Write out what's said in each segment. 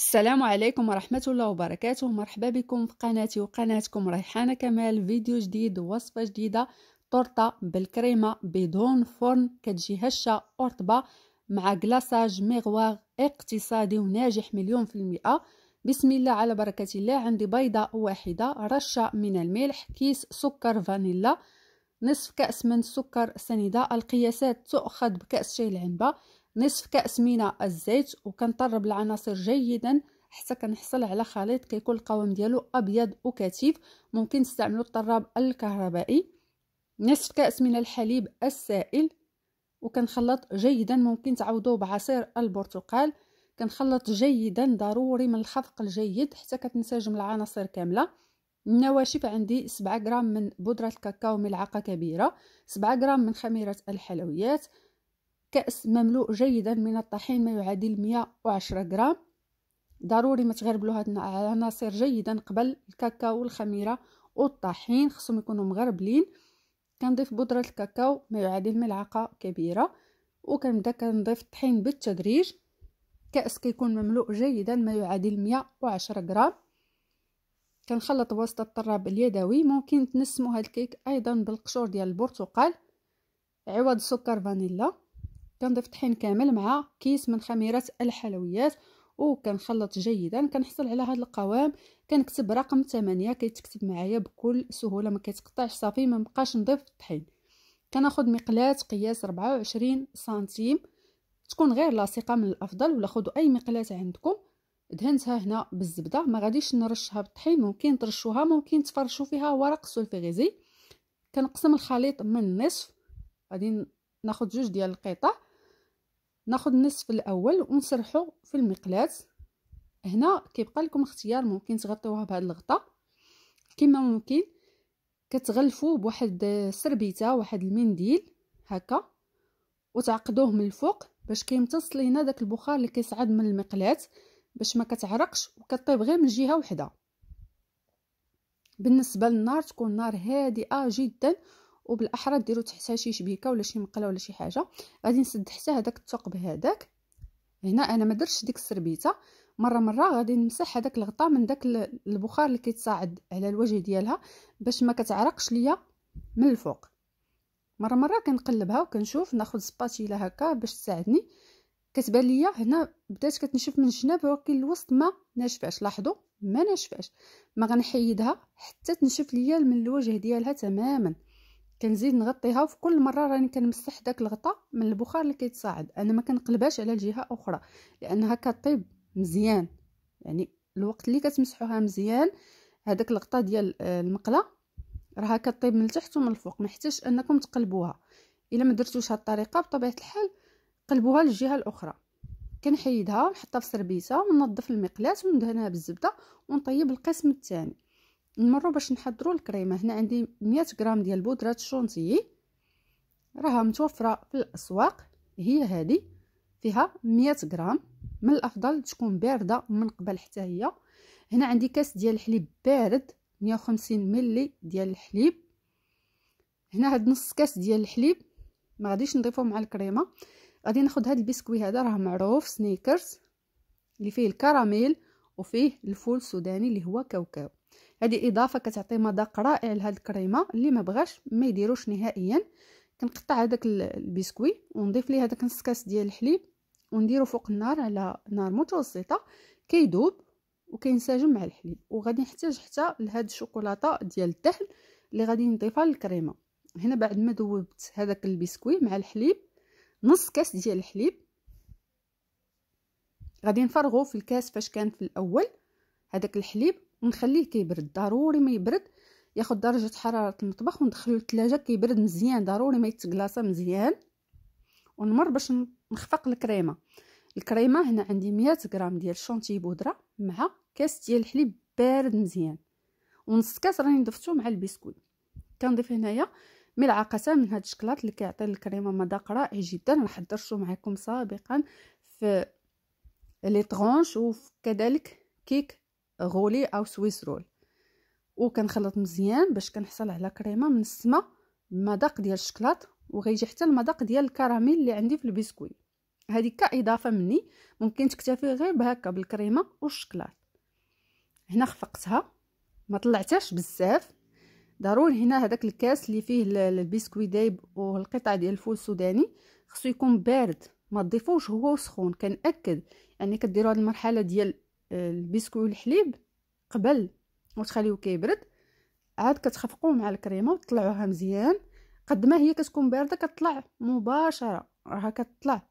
السلام عليكم ورحمة الله وبركاته مرحبا بكم في قناتي وقناتكم ريحانة كمال فيديو جديد وصفة جديدة طرطة بالكريمة بدون فرن كتجي هشة ورطبة مع كلاصاج ميغواغ اقتصادي وناجح مليون في المئة بسم الله على بركة الله عندي بيضة واحدة رشة من الملح كيس سكر فانيلا نصف كأس من سكر سنيدة القياسات تؤخذ بكأس شاي العنبة نصف كأس من الزيت وكنطرب العناصر جيدا حتى كنحصل على خليط كيكون القوام ديالو ابيض وكثيف ممكن تستعملوا الطراب الكهربائي نصف كأس من الحليب السائل وكنخلط جيدا ممكن تعوضوه بعصير البرتقال كنخلط جيدا ضروري من الخفق الجيد حتى كتنسجم العناصر كامله النواشف عندي 7 غرام من بودره الكاكاو ملعقه كبيره 7 غرام من خميره الحلويات كأس مملوء جيدا من الطحين ما يعادل 110 غرام ضروري ما تغربلو هاد العناصر جيدا قبل الكاكاو والخميره والطحين خصهم يكونوا مغربلين كنضيف بودره الكاكاو ما يعادل ملعقه كبيره وكنبدا كنضيف الطحين بالتدريج كأس كيكون مملوء جيدا ما يعادل 110 غرام كنخلط بواسطه الطراب اليدوي ممكن تنسمو هاد الكيك ايضا بالقشور ديال البرتقال عوض سكر فانيلا كنضيف طحين كامل مع كيس من خميره الحلويات وكنخلط جيدا كنحصل على هذا القوام كنكتب رقم 8 كيتكتب معايا بكل سهوله ما كيتقطعش صافي ما بقاش نضيف الطحين كناخذ مقلاه قياس 24 سنتيم تكون غير لاصقه من الافضل ولا خذوا اي مقلاه عندكم دهنتها هنا بالزبده ما غاديش نرشها بالطحين ممكن ترشوها ممكن تفرشوا فيها ورق سلفيغيزي كنقسم الخليط من نصف غادي ناخذ جوج ديال القطع ناخذ النصف الاول ونسرحه في المقلاة هنا كيبقى لكم اختيار ممكن تغطيوها بهاد الغطاء كما ممكن كتغلفوه بواحد السربيته واحد المنديل هكا وتعقدوه من الفوق باش كيمتص لينا داك البخار اللي كيصعد من المقلاة باش ما كتعرقش وكطيب غير من جهه وحده بالنسبه للنار تكون نار هادئه جدا وبالاحرى ديروا تحتها شي شبيكه ولا شي مقله ولا شي حاجه غادي نسد حتى هذاك الثقب هذاك هنا انا ما درتش ديك السربيته مره مره غادي نمسح هذاك الغطاء من داك البخار اللي كيتصاعد على الوجه ديالها باش ما كتعرقش ليا من الفوق مره مره كنقلبها وكنشوف ناخذ سباتيله هكا باش تساعدني كتبان ليا هنا بدات كتنشف من الجناب ولكن الوسط ما ناشفاش لاحظوا ما ناشفاش ما غنحيدها حتى تنشف ليا من الوجه ديالها تماما كنزيد نغطيها وفي كل مره راني كنمسح داك الغطاء من البخار اللي كيتصاعد انا ما كنقلبهاش على الجهه اخرى لانها كطيب مزيان يعني الوقت اللي كتمسحوها مزيان هذاك الغطاء ديال آه، المقله راها كطيب من التحت ومن الفوق ما انكم تقلبوها الا ما درتوش هاد الطريقه بطبيعه الحال قلبوها للجهه الاخرى كنحيدها ونحطها في سربيسه وننظف المقلاه وندهنها بالزبده ونطيب القسم الثاني نمروا باش نحضروا الكريمه هنا عندي 100 غرام ديال بودره الشونتيي راها متوفره في الاسواق هي هذه فيها 100 غرام من الافضل تكون بارده من قبل حتى هي هنا عندي كاس ديال الحليب بارد 150 ملي ديال الحليب هنا هاد نص كاس ديال الحليب ما غاديش نضيفو مع الكريمه غادي ناخد هاد البسكوي هذا راه معروف سنيكرز اللي فيه الكراميل وفيه الفول السوداني اللي هو كاوكاو هذه اضافه كتعطي مذاق رائع لهاد الكريمه اللي ما بغاش ما يديروش نهائيا كنقطع هذاك البسكوي ونضيف ليه هذاك نص كاس ديال الحليب ونديرو فوق النار على نار متوسطه كيذوب وكينسجم مع الحليب وغادي نحتاج حتى لهاد الشوكولاته ديال الدهن اللي غادي نضيفها للكريمه هنا بعد ما ذوبت هذاك البسكوي مع الحليب نص كاس ديال الحليب غادي نفرغو في الكاس فاش كان في الاول هذاك الحليب نخليه كيبرد ضروري ما يبرد ياخد درجه حراره المطبخ وندخلو للثلاجه كيبرد مزيان ضروري ما يتقلاصا مزيان ونمر باش نخفق الكريمه الكريمه هنا عندي 100 غرام ديال شونتي بودره مع كاس ديال الحليب بارد مزيان ونص كاس راني ضفتو مع البسكوي كنضيف هنايا ملعقه من هاد الشكلاط اللي كيعطي الكريمه مذاق رائع جدا انا حضرته معكم سابقا في لي طرونش وكذلك كيك غولي او سويسرول وكنخلط مزيان باش كنحصل على كريمه من السما بمذاق ديال الشكلاط وغيجي حتى المذاق ديال الكراميل اللي عندي في البسكوي هذه كاضافه مني ممكن تكتفي غير بهكا بالكريمه والشكلاط هنا خفقتها ما طلعتهاش بزاف ضروري هنا هذاك الكاس اللي فيه البسكوي دايب والقطع ديال الفول السوداني خصو يكون بارد ما تضيفوش هو سخون كنأكد يعني كديروا هذه المرحله ديال البسكو والحليب قبل وتخليوه كيبرد عاد كتخفقوه مع الكريمه وتطلعوها مزيان قد ما هي كتكون بارده كتطلع مباشره راها كتطلع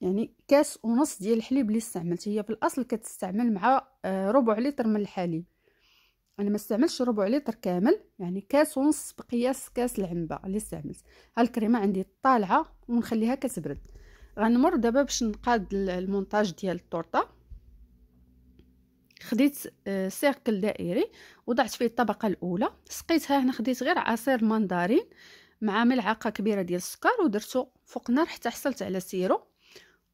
يعني كاس ونص ديال الحليب اللي استعملت هي في الاصل كتستعمل مع آه، ربع لتر من الحليب انا ما استعملش ربع لتر كامل يعني كاس ونص بقياس كاس العنبه اللي استعملت الكريمه عندي طالعه ونخليها كتبرد غنمر دابا باش نقاد المونتاج ديال التورته خديت آه، سيركل دائري وضعت فيه الطبقه الاولى سقيتها هنا خديت غير عصير ماندارين مع ملعقه كبيره ديال السكر ودرته فوق النار حتى حصلت على سيرو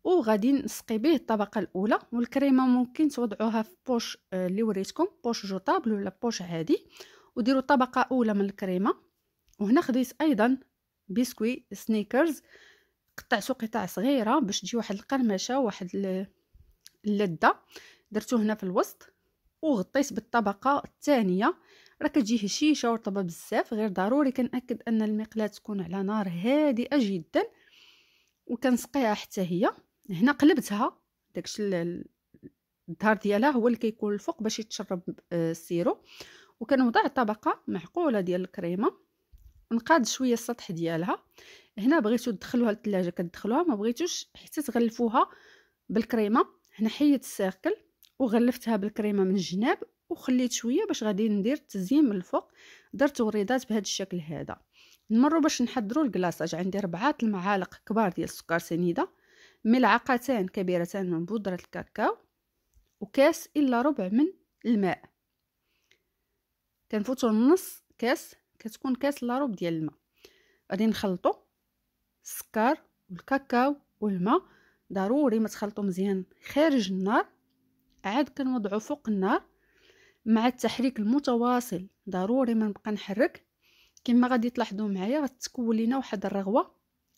وغادي نسقي به الطبقه الاولى والكريمه ممكن توضعوها في بوش آه، اللي وريتكم بوش جوطابل ولا بوش عادي وديروا طبقه اولى من الكريمه وهنا خديت ايضا بسكوي سنيكرز قطعته قطع صغيره باش تجي واحد القرمشه واحد اللذه درتو هنا في الوسط وغطيت بالطبقه الثانيه راه كتجي هشيشه ورطبه بزاف غير ضروري كنأكد ان المقلاة تكون على نار هادئه جدا وكنسقيها حتى هي هنا قلبتها داكشي الظهر ديالها هو اللي كيكون الفوق باش يتشرب آه، السيرو وكنوضع طبقه معقوله ديال الكريمه نقاد شويه السطح ديالها هنا بغيتو تدخلوها للثلاجه كتدخلوها ما بغيتوش حتى تغلفوها بالكريمه هنا حيد السيركل وغلفتها بالكريمه من الجناب وخليت شويه باش غادي ندير التزيين من الفوق درت وريضات بهذا الشكل هذا نمروا باش نحضروا الكلاصاج عندي ربعة المعالق كبار ديال السكر سنيده ملعقتان كبيرتان من بودره الكاكاو وكاس الا ربع من الماء كنفوتوا نص كاس كتكون كاس الا ربع ديال الماء غادي نخلطوا السكر والكاكاو والماء ضروري ما تخلطوا مزيان خارج النار عاد كنوضعو فوق النار مع التحريك المتواصل ضروري ما نبقى نحرك كما غادي تلاحظوا معايا غتكون لينا واحد الرغوه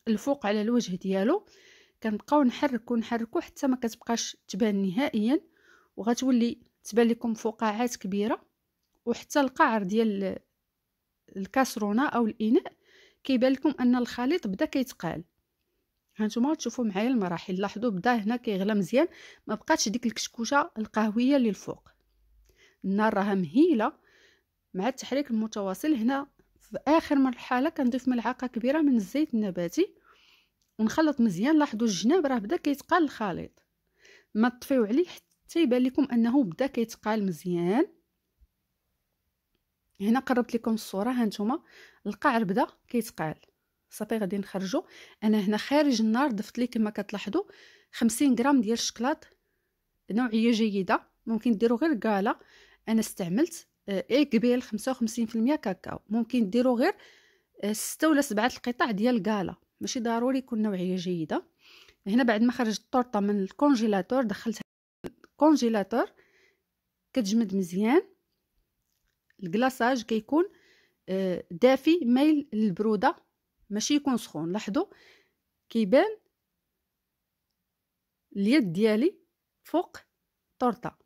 الفوق على الوجه ديالو كنبقاو نحرك ونحركو حتى ما كتبقاش تبان نهائيا وغتولي تبان لكم فقاعات كبيره وحتى القعر ديال الكاسرونه او الاناء كيبان لكم ان الخليط بدا كيتقال هانتوما تشوفوا معايا المراحل لاحظوا بدا هنا كيغلى مزيان ما بقاتش ديك الكشكوشه القهويه اللي الفوق النار راها مهيله مع التحريك المتواصل هنا في اخر مرحله كنضيف ملعقه كبيره من الزيت النباتي ونخلط مزيان لاحظوا الجناب راه بدا كيتقال الخليط ما تطفيو عليه حتى يبان لكم انه بدا كيتقال مزيان هنا قربت لكم الصوره هانتوما القعر بدا كيتقال صافي غادي نخرجو انا هنا خارج النار ضفت لي كما كتلاحظوا 50 غرام ديال الشكلاط نوعيه جيده ممكن ديروا غير كالا انا استعملت آه، اي قبيل 55% كاكاو ممكن ديروا غير آه، ستة ولا سبعة القطع ديال كالا ماشي ضروري يكون نوعيه جيده هنا بعد ما خرجت الطورطه من الكونجيلاتور دخلتها الكونجيلاتور كتجمد مزيان الكلاصاج كيكون آه، دافي مايل للبروده ماشي يكون سخون لاحظوا كيبان اليد ديالي فوق الطورطه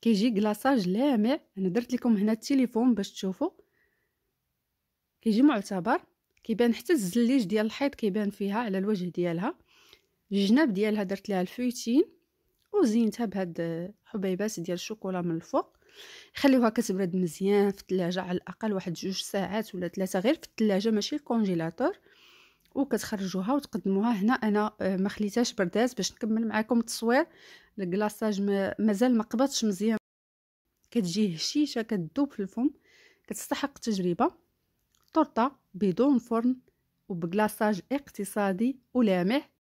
كيجي كلاصاج لامع انا درت لكم هنا التليفون باش تشوفوا كيجي معتبر كيبان حتى الزليج ديال الحيط كيبان فيها على الوجه ديالها الجناب ديالها درت لها الفويتين وزينتها بهاد حبيبات ديال الشوكولا من الفوق خليوها كتبرد مزيان في الثلاجه على الاقل واحد جوج ساعات ولا ثلاثه غير في الثلاجه ماشي الكونجيلاتور وكتخرجوها وتقدموها هنا انا آه، ما خليتهاش بردات باش نكمل معكم التصوير الكلاصاج مازال ما قبضش مزيان كتجي هشيشه كتذوب في الفم كتستحق التجربه طرطه بدون فرن وبكلاصاج اقتصادي ولامع